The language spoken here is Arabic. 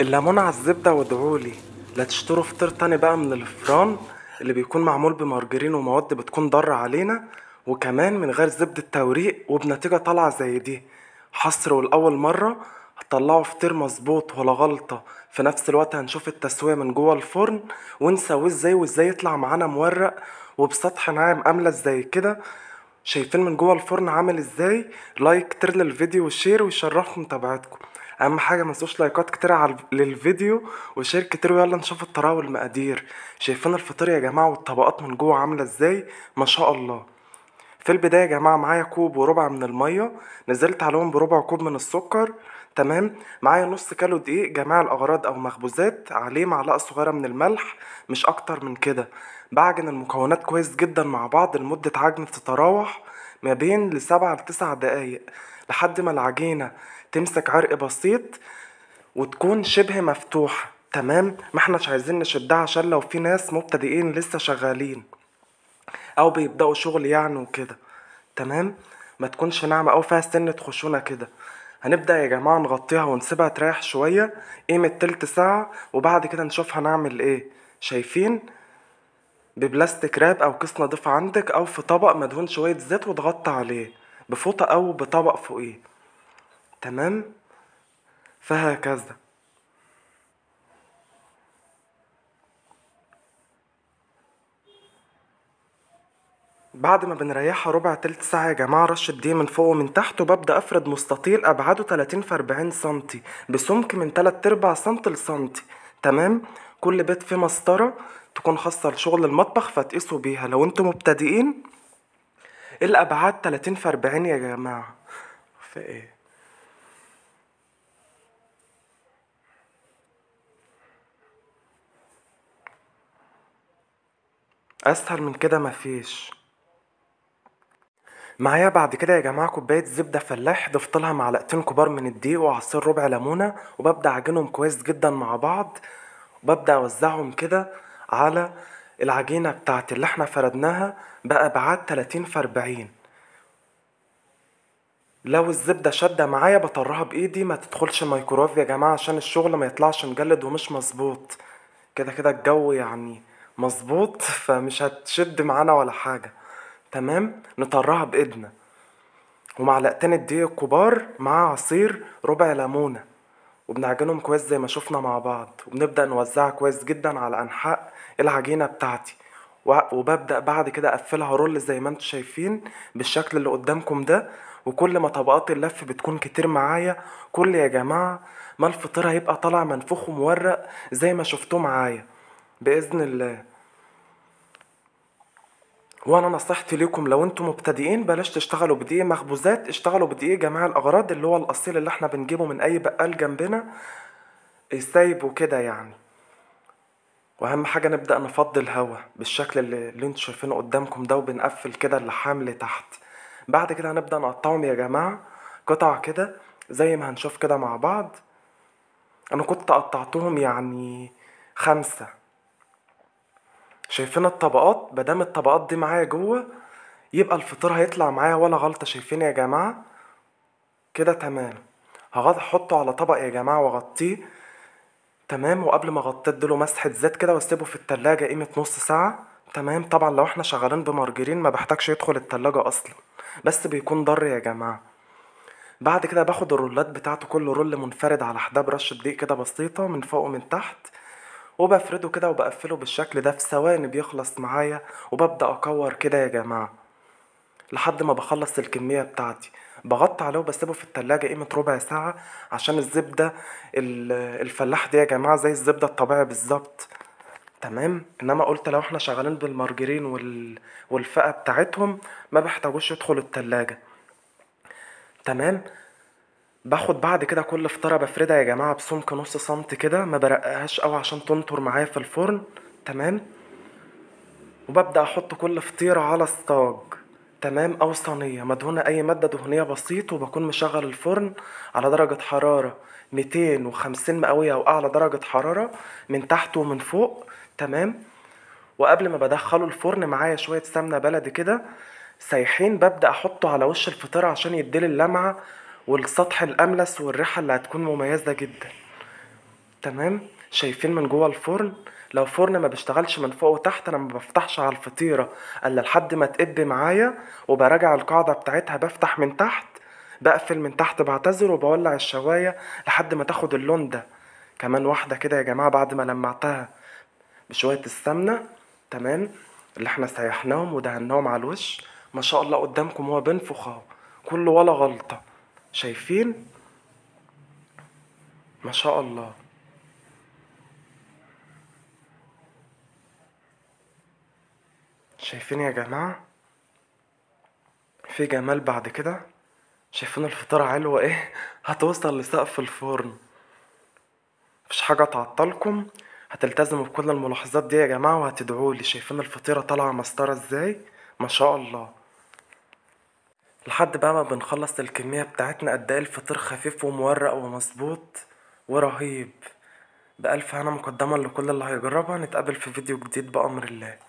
الليمون على الزبدة وادعولي لا تشتروا فطير تاني بقى من الفران اللي بيكون معمول بمارجرين ومواد بتكون ضارة علينا وكمان من غير زبدة توريق وبنتيجة طالعة زي دي حصر والأول مرة هتطلعوا فطير مظبوط ولا غلطة في نفس الوقت هنشوف التسوية من جوه الفرن ونسويه ازاي وازاي يطلع معانا مورق وبسطح ناعم امله زي كده شايفين من جوه الفرن عامل ازاي لايك تر للفيديو وشير ويشرفكم متابعتكم اهم حاجه ما تنسوش لايكات كتير على للفيديو وشير كتير ويلا نشوف الطراوه والمقادير شايفين الفطير يا جماعه والطبقات من جوه عامله ازاي ما شاء الله في البدايه يا جماعه معايا كوب وربع من الميه نزلت عليهم بربع كوب من السكر تمام معايا نص كيلو دقيق جميع الاغراض او مخبوزات عليه معلقه صغيره من الملح مش اكتر من كده بعجن المكونات كويس جدا مع بعض لمده عجن تتراوح ما بين لسبعة لتسع دقايق لحد ما العجينة تمسك عرق بسيط وتكون شبه مفتوحة تمام ما احناش عايزين نشدها عشان لو في ناس مبتدئين لسه شغالين او بيبداوا شغل يعني وكده تمام ما تكونش ناعمه او فيها سنه خشونه كده هنبدا يا جماعه نغطيها ونسيبها تريح شويه قيمه تلت ساعه وبعد كده نشوف هنعمل ايه شايفين ببلاستيك راب او كيس نضيف عندك او في طبق مدهون شويه زيت وتغطي عليه بفوطة أو بطبق فوقيه تمام فهكذا بعد ما بنريحها ربع تلت ساعة يا جماعة رش دي من فوق ومن تحت وببدأ أفرد مستطيل أبعاده 30 في 40 سنتي بسمك من 3 أرباع سنتي لسنتي تمام كل بيت فيه مسطرة تكون خاصة لشغل المطبخ فتقيسوا بيها لو انتم مبتدئين الابعاد 30 في 40 يا جماعه في ايه اسهل من كده مفيش معايا بعد كده يا جماعه كوبايه زبده فلاح ضفت لها معلقتين كبار من الدقيق وعصير ربع ليمونه وببدا اعجنهم كويس جدا مع بعض وببدا اوزعهم كده على العجينة بتاعت اللي احنا فردناها بأبعاد 30 في 40 لو الزبدة شدة معايا بطرها بإيدي ما تدخلش الميكرويف يا جماعة عشان الشغل ما يطلعش مجلد ومش مظبوط كده كده الجو يعني مظبوط فمش هتشد معانا ولا حاجة تمام نطرها بإيدنا ومعلقتين الدقيق كبار مع عصير ربع ليمونة وبنعجنهم كويس زي ما شفنا مع بعض وبنبدأ نوزعها كويس جدا على أنحاء العجينه بتاعتي وببدا بعد كده اقفلها رول زي ما انتم شايفين بالشكل اللي قدامكم ده وكل ما طبقات اللف بتكون كتير معايا كل يا جماعه ما الفطير هيبقى طالع منفوخ ومورق زي ما شفتوه معايا باذن الله وانا نصيحتي ليكم لو انتم مبتدئين بلاش تشتغلوا بدقيق مخبوزات اشتغلوا بدقيق جميع الاغراض اللي هو الاصيل اللي احنا بنجيبه من اي بقال جنبنا سايبه كده يعني واهم حاجه نبدا نفضي الهواء بالشكل اللي, اللي انتوا شايفينه قدامكم ده وبنقفل كده اللحام اللي تحت بعد كده هنبدا نقطعهم يا جماعه قطع كده زي ما هنشوف كده مع بعض انا كنت قطعتهم يعني خمسة شايفين الطبقات مادام الطبقات دي معايا جوه يبقى الفطار هيطلع معايا ولا غلطة شايفين يا جماعة كده تمام هحطه على طبق يا جماعة واغطيه تمام وقبل ما اغطيه اديله مسحه زيت كده واسيبه في التلاجة قيمه نص ساعه تمام طبعا لو احنا شغالين بمارجرين ما بحتاجش يدخل التلاجة اصلا بس بيكون ضر يا جماعه بعد كده باخد الرولات بتاعته كل رول منفرد على حداه برشة دقيق كده بسيطة من فوق ومن تحت وبفرده كده وبقفله بالشكل ده في ثواني بيخلص معايا وببدأ أكور كده يا جماعة لحد ما بخلص الكمية بتاعتي بغطي عليه وبسيبه في التلاجة قيمة ربع ساعة عشان الزبدة الفلاح دي يا جماعة زي الزبدة الطبيعي بالظبط تمام انما قلت لو احنا شغالين بالمارجرين وال... والفئة بتاعتهم ما بحتاجوش يدخلوا التلاجة تمام باخد بعد كده كل فطارة بفردها يا جماعة بسمك نص سنت كده ما برقهاش قوي عشان تنطر معايا في الفرن تمام وببدأ أحط كل فطيرة على الصاج تمام أو صينية مدهونة أي مادة دهنية بسيط وبكون مشغل الفرن على درجة حرارة 250 مئوية أو أعلى درجة حرارة من تحت ومن فوق تمام وقبل ما بدخله الفرن معايا شوية سمنة بلدي كده سايحين ببدأ أحطه على وش الفطيرة عشان يديلي اللمعة والسطح الأملس والريحة اللي هتكون مميزة جداً تمام شايفين من جوه الفرن لو فرن ما بيشتغلش من فوق وتحت انا ما بفتحش على الفطيره الا لحد ما تقد معايا وبراجع القاعده بتاعتها بفتح من تحت بقفل من تحت بعتذر وبولع الشوايه لحد ما تاخد اللون ده كمان واحده كده يا جماعه بعد ما لمعتها بشويه السمنه تمام اللي احنا سيحناهم ودهناهم على الوش ما شاء الله قدامكم هو بينفخ اهو كله ولا غلطه شايفين ما شاء الله شايفين يا جماعة في جمال بعد كده شايفين الفطار علوة ايه هتوصل لسقف الفرن مفيش حاجة تعطلكم هتلتزموا بكل الملاحظات دي يا جماعة وهتدعولي شايفين الفطيرة طالعة مسطرة ازاي ما شاء الله لحد بقى ما بنخلص الكمية بتاعتنا قد ايه الفطير خفيف ومورق ومظبوط ورهيب بألف هنا مقدمة لكل اللي هيجربها نتقابل في فيديو جديد بأمر الله